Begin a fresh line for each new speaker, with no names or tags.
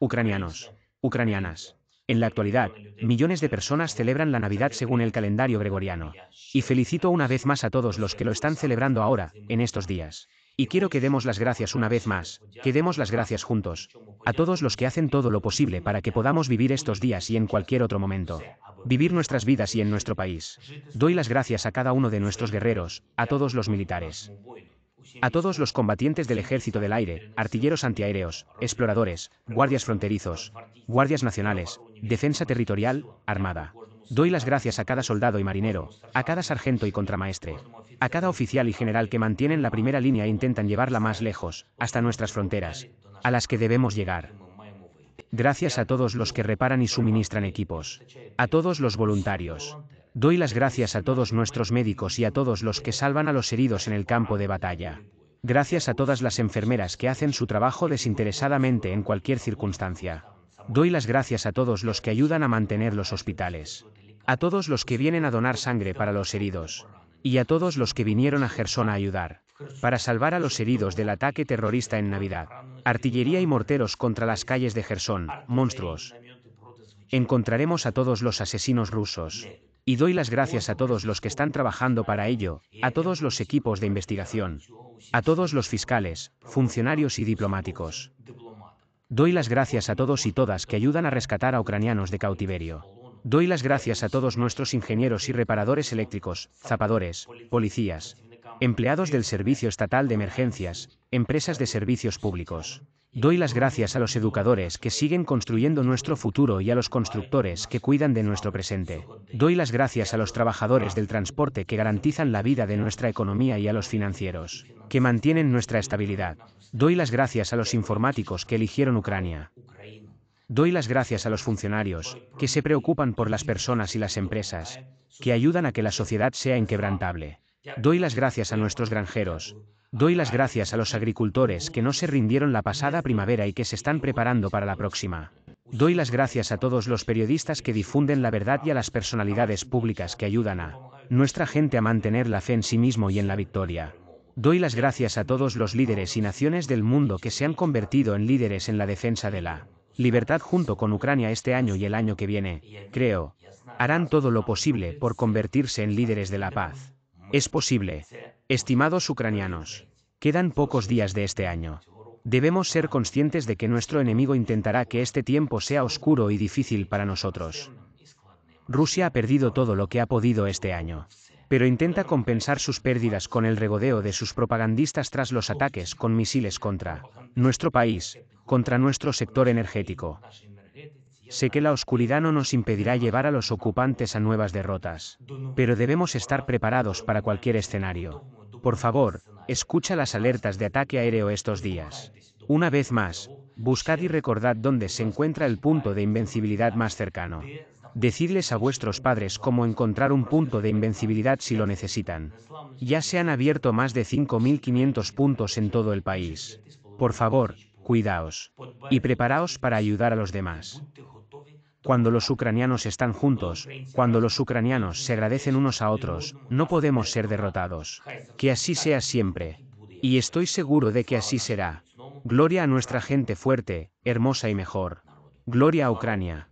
ucranianos, ucranianas. En la actualidad, millones de personas celebran la Navidad según el calendario gregoriano. Y felicito una vez más a todos los que lo están celebrando ahora, en estos días. Y quiero que demos las gracias una vez más, que demos las gracias juntos, a todos los que hacen todo lo posible para que podamos vivir estos días y en cualquier otro momento, vivir nuestras vidas y en nuestro país. Doy las gracias a cada uno de nuestros guerreros, a todos los militares a todos los combatientes del ejército del aire, artilleros antiaéreos, exploradores, guardias fronterizos, guardias nacionales, defensa territorial, armada. Doy las gracias a cada soldado y marinero, a cada sargento y contramaestre, a cada oficial y general que mantienen la primera línea e intentan llevarla más lejos, hasta nuestras fronteras, a las que debemos llegar. Gracias a todos los que reparan y suministran equipos, a todos los voluntarios, Doy las gracias a todos nuestros médicos y a todos los que salvan a los heridos en el campo de batalla. Gracias a todas las enfermeras que hacen su trabajo desinteresadamente en cualquier circunstancia. Doy las gracias a todos los que ayudan a mantener los hospitales. A todos los que vienen a donar sangre para los heridos. Y a todos los que vinieron a Gerson a ayudar. Para salvar a los heridos del ataque terrorista en Navidad. Artillería y morteros contra las calles de Gerson, monstruos. Encontraremos a todos los asesinos rusos. Y doy las gracias a todos los que están trabajando para ello, a todos los equipos de investigación, a todos los fiscales, funcionarios y diplomáticos. Doy las gracias a todos y todas que ayudan a rescatar a ucranianos de cautiverio. Doy las gracias a todos nuestros ingenieros y reparadores eléctricos, zapadores, policías, empleados del Servicio Estatal de Emergencias, empresas de servicios públicos. Doy las gracias a los educadores que siguen construyendo nuestro futuro y a los constructores que cuidan de nuestro presente. Doy las gracias a los trabajadores del transporte que garantizan la vida de nuestra economía y a los financieros, que mantienen nuestra estabilidad. Doy las gracias a los informáticos que eligieron Ucrania. Doy las gracias a los funcionarios, que se preocupan por las personas y las empresas, que ayudan a que la sociedad sea inquebrantable. Doy las gracias a nuestros granjeros. Doy las gracias a los agricultores que no se rindieron la pasada primavera y que se están preparando para la próxima. Doy las gracias a todos los periodistas que difunden la verdad y a las personalidades públicas que ayudan a nuestra gente a mantener la fe en sí mismo y en la victoria. Doy las gracias a todos los líderes y naciones del mundo que se han convertido en líderes en la defensa de la libertad junto con Ucrania este año y el año que viene. Creo, harán todo lo posible por convertirse en líderes de la paz. Es posible. Estimados ucranianos, quedan pocos días de este año. Debemos ser conscientes de que nuestro enemigo intentará que este tiempo sea oscuro y difícil para nosotros. Rusia ha perdido todo lo que ha podido este año. Pero intenta compensar sus pérdidas con el regodeo de sus propagandistas tras los ataques con misiles contra nuestro país, contra nuestro sector energético, Sé que la oscuridad no nos impedirá llevar a los ocupantes a nuevas derrotas, pero debemos estar preparados para cualquier escenario. Por favor, escucha las alertas de ataque aéreo estos días. Una vez más, buscad y recordad dónde se encuentra el punto de invencibilidad más cercano. Decidles a vuestros padres cómo encontrar un punto de invencibilidad si lo necesitan. Ya se han abierto más de 5.500 puntos en todo el país. Por favor, cuidaos. Y preparaos para ayudar a los demás. Cuando los ucranianos están juntos, cuando los ucranianos se agradecen unos a otros, no podemos ser derrotados. Que así sea siempre. Y estoy seguro de que así será. Gloria a nuestra gente fuerte, hermosa y mejor. Gloria a Ucrania.